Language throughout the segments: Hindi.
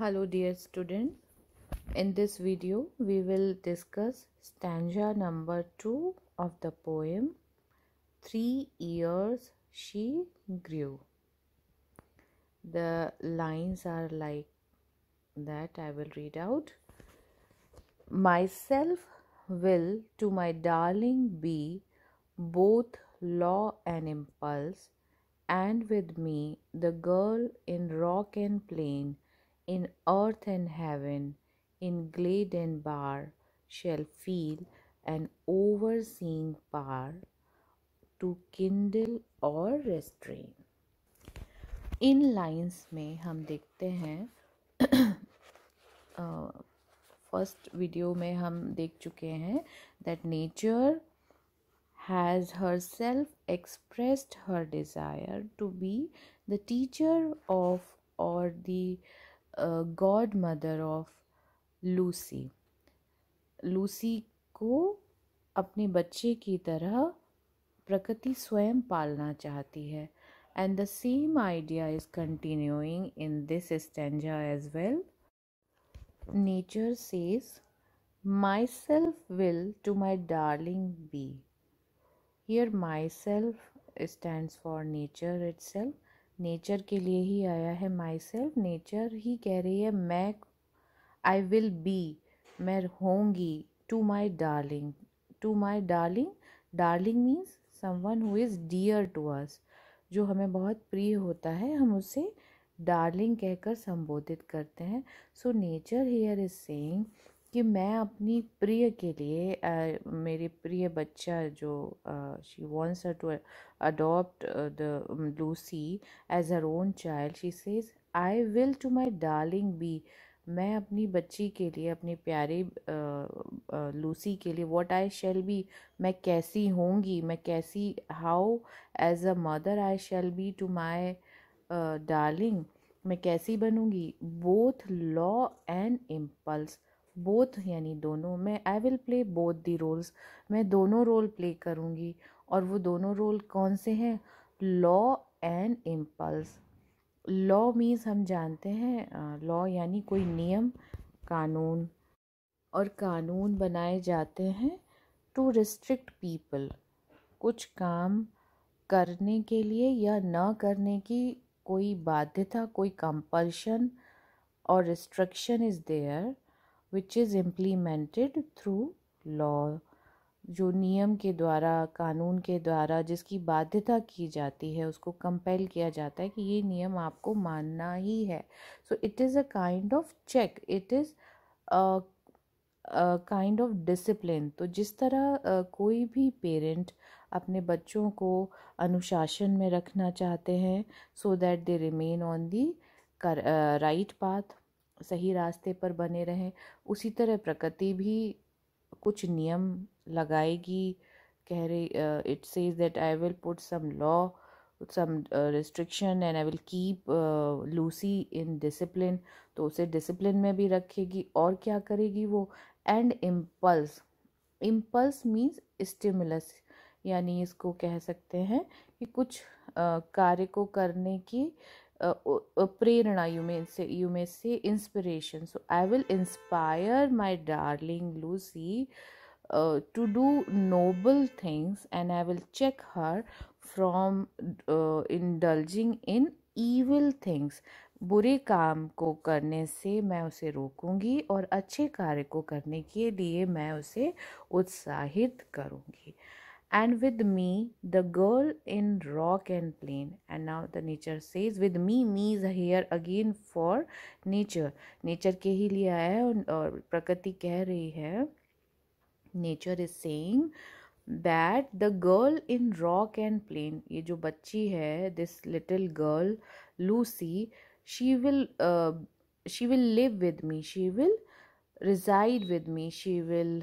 Hello dear student. In this video we will discuss stanza number 2 of the poem 3 years she grew. The lines are like that I will read out. Myself will to my darling be both law and impulse and with me the girl in rock and plain in earth and heaven, in glade and bar, shall feel an overseeing power to kindle or restrain. इन लाइंस में हम देखते हैं फर्स्ट वीडियो में हम देख चुके हैं that nature has herself expressed her desire to be the teacher of और the godmother of Lucy Lucy को अपने बच्चे की तरह प्रकृति स्वयं पालना चाहती है and the same idea is continuing in this stanza as well nature says myself will to my darling be here myself stand for nature itself nature के लिए ही आया है माई सेल्फ नेचर ही कह रही है मैं आई विल बी मैं होंगी to my darling to my darling darling means someone who is dear to us जो हमें बहुत प्रिय होता है हम उसे डार्लिंग कहकर संबोधित करते हैं so nature here is saying कि मैं अपनी प्रिय के लिए मेरे प्रिय बच्चा जो she wants to adopt the Lucy as her own child she says I will to my darling be मैं अपनी बच्ची के लिए अपनी प्यारे लूसी के लिए वॉट आई शेल बी मैं कैसी होंगी मैं कैसी how as a mother I shall be to my darling मैं कैसी बनूंगी both law and impulse both यानी दोनों मैं I will play both the roles मैं दोनों रोल प्ले करूँगी और वो दोनों रोल कौन से हैं law and impulse law means हम जानते हैं लॉ यानी कोई नियम कानून और कानून बनाए जाते हैं टू रिस्ट्रिक्ट पीपल कुछ काम करने के लिए या ना करने की कोई बाध्यता कोई कंपल्शन और restriction is there which is implemented through law जो नियम के द्वारा कानून के द्वारा जिसकी बाध्यता की जाती है उसको कंपेल किया जाता है कि ये नियम आपको मानना ही है so it is a kind of check it is kind of discipline तो जिस तरह uh, कोई भी पेरेंट अपने बच्चों को अनुशासन में रखना चाहते हैं so that they remain on the right path सही रास्ते पर बने रहें उसी तरह प्रकृति भी कुछ नियम लगाएगी कह रही it says that I will put some law some restriction and I will keep Lucy in discipline तो उसे डिसिप्लिन में भी रखेगी और क्या करेगी वो and impulse impulse means stimulus यानी इसको कह सकते हैं कि कुछ uh, कार्य को करने की uh, uh, prerana you may say you may say inspiration so i will inspire my darling lucy uh, to do noble things and i will check her from indulging in evil things बुरे काम को करने से मैं उसे रोकूंगी और अच्छे कार्य को करने के लिए मैं उसे उत्साहित करूंगी and with me the girl in rock and plain and now the nature says with me me is here again for nature nature के ही लिया है और प्रकृति कह rahi hai. nature is saying that the girl in rock and plain ये जो बच्ची है this little girl Lucy she will uh, she will live with me she will reside with me she will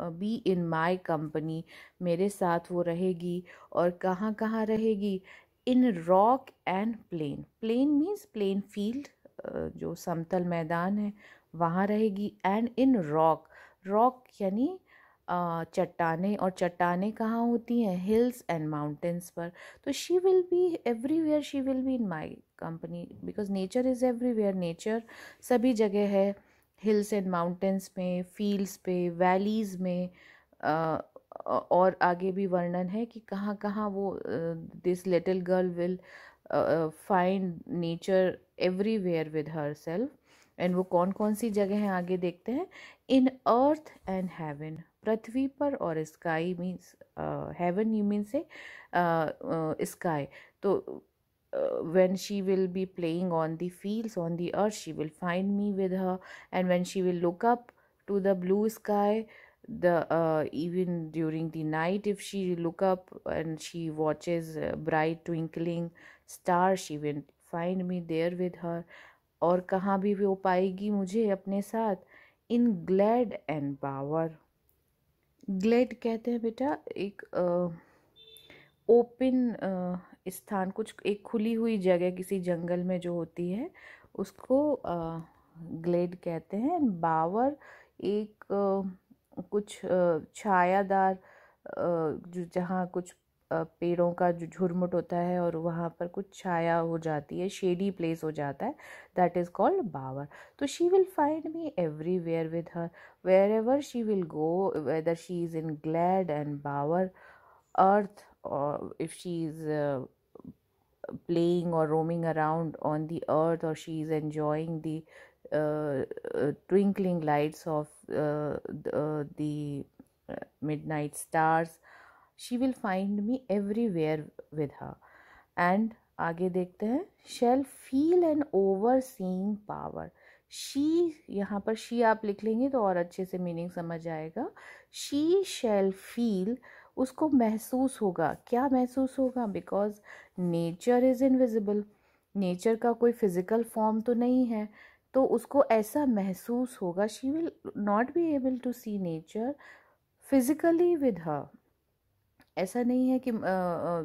be in my company मेरे साथ वो रहेगी और कहाँ कहाँ रहेगी in rock and plain plain means plain field जो समतल मैदान है वहाँ रहेगी एंड इन रॉक रॉक यानी चट्टाने और चट्टाने कहाँ होती हैं हिल्स एंड माउंटेंस पर तो she will be everywhere she will be in my company because nature is everywhere nature सभी जगह है हिल्स एंड माउंटेंस में फील्ड्स पे वैलीज़ में और आगे भी वर्णन है कि कहाँ कहाँ वो this little girl will find nature everywhere with herself and वो कौन कौन सी जगह हैं आगे देखते हैं इन अर्थ एंड हेवन पृथ्वी पर और sky means heaven you mean से स्काई तो uh, when she will be playing on the fields on the earth she will find me with her and when she will look up to the blue sky the uh, even during the night if she look up and she watches uh, bright twinkling star she will find me there with her और कहाँ भी वो पाएगी मुझे अपने साथ in glade and bower glade कहते हैं बेटा एक ओपन स्थान कुछ एक खुली हुई जगह किसी जंगल में जो होती है उसको ग्लेड कहते हैं बावर एक कुछ छायादार जो जहाँ कुछ पेड़ों का जो झुरमुट होता है और वहाँ पर कुछ छाया हो जाती है शेडी प्लेस हो जाता है दैट इज़ कॉल्ड बावर तो she will find me everywhere with her wherever she will go whether she is in glade and bower earth or if she's uh, playing or roaming around on the earth or she's enjoying the uh, uh, twinkling lights of uh, uh the, the uh, midnight stars she will find me everywhere with her and आगे देखते हैं shall feel an overseeing power she यहाँ पर शी आप लिख लेंगे तो और अच्छे से मीनिंग समझ आएगा शी शेल फील उसको महसूस होगा क्या महसूस होगा because nature is invisible nature का कोई फिज़िकल फॉर्म तो नहीं है तो उसको ऐसा महसूस होगा she will not be able to see nature physically with her ऐसा नहीं है कि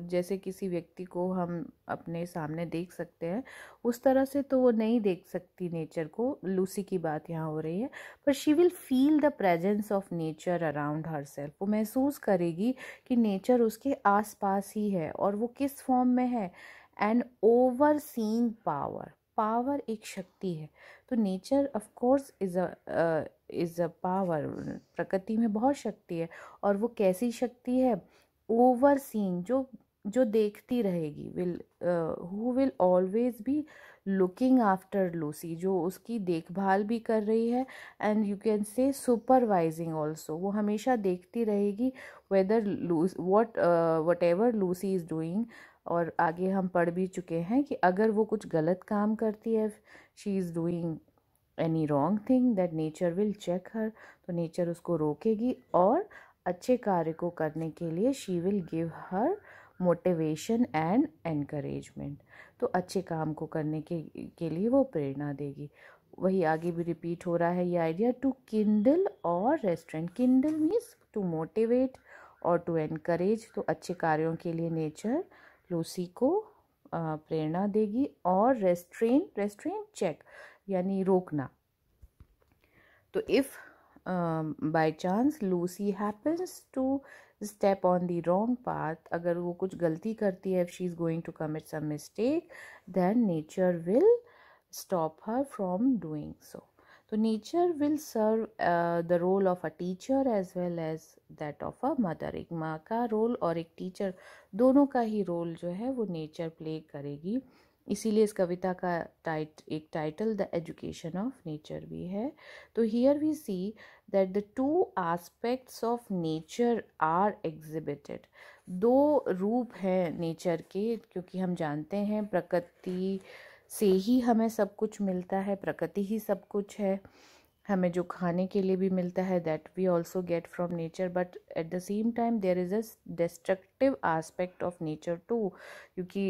जैसे किसी व्यक्ति को हम अपने सामने देख सकते हैं उस तरह से तो वो नहीं देख सकती नेचर को लूसी की बात यहाँ हो रही है पर she will feel the presence of nature around herself वो महसूस करेगी कि नेचर उसके आसपास ही है और वो किस फॉर्म में है and overseeing power power एक शक्ति है तो nature of course is a is a power प्रकृति में बहुत शक्ति है और वो कैसी शक्ति है ओवर सीन जो जो देखती रहेगी will who will always be looking after Lucy जो उसकी देखभाल भी कर रही है and you can say supervising also वो हमेशा देखती रहेगी whether Lucy what whatever Lucy is doing और आगे हम पढ़ भी चुके हैं कि अगर वो कुछ गलत काम करती है she is doing any wrong thing that nature will check her तो नेचर उसको रोकेगी और अच्छे कार्य को करने के लिए she will give her motivation and encouragement तो अच्छे काम को करने के के लिए वो प्रेरणा देगी वही आगे भी रिपीट हो रहा है ये आइडिया टू किंडल और restrain kindle means to motivate और टू एनकरेज तो अच्छे कार्यों के लिए नेचर लूसी को प्रेरणा देगी और रेस्ट्रेन रेस्ट्रेन चेक यानी रोकना तो if um, by chance Lucy happens to step on the wrong path अगर वो कुछ गलती करती है if she is going to commit some mistake then nature will stop her from doing so तो nature will serve uh, the role of a teacher as well as that of a mother एक माँ का रोल और एक टीचर दोनों का ही रोल जो है वो nature play करेगी इसीलिए इस कविता का टाइट एक title the education of nature भी है तो here we see that the two aspects of nature are exhibited दो रूप हैं नेचर के क्योंकि हम जानते हैं प्रकृति से ही हमें सब कुछ मिलता है प्रकृति ही सब कुछ है हमें जो खाने के लिए भी मिलता है that we also get from nature but at the same time there is a destructive aspect of nature too क्योंकि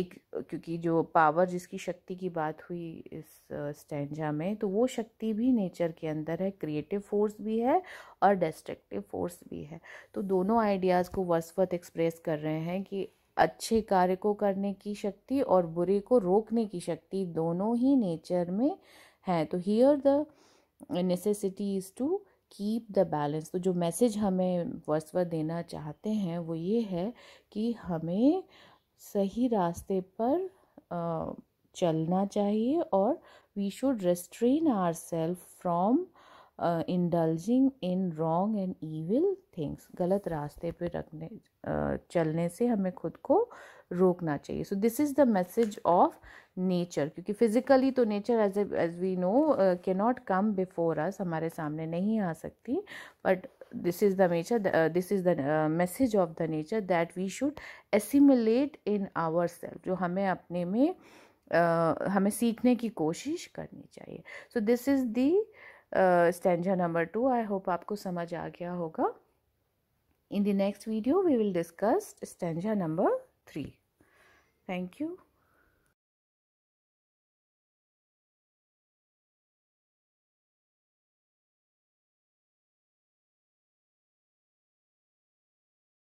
एक क्योंकि जो पावर जिसकी शक्ति की बात हुई इस स्टैंडा में तो वो शक्ति भी नेचर के अंदर है क्रिएटिव फोर्स भी है और डिस्ट्रक्टिव फोर्स भी है तो दोनों आइडियाज़ को वस्वत एक्सप्रेस कर रहे हैं कि अच्छे कार्य को करने की शक्ति और बुरे को रोकने की शक्ति दोनों ही नेचर में हैं तो here the necessity is to keep the balance तो जो मैसेज हमें वर्सवर देना चाहते हैं वो ये है कि हमें सही रास्ते पर चलना चाहिए और we should restrain our self from indulging in wrong and evil things गलत रास्ते पर रखने चलने से हमें खुद को रोकना चाहिए so this is the message of nature क्योंकि फिज़िकली तो nature as as we know के नॉट कम बिफोर अस हमारे सामने नहीं आ सकती but this is the nature this is the message of the nature that we should assimilate in our self जो हमें अपने में uh, हमें सीखने की कोशिश करनी चाहिए so this is the stanza number two I hope आपको समझ आ गया होगा In the next video, we will discuss stanza number 3. Thank you.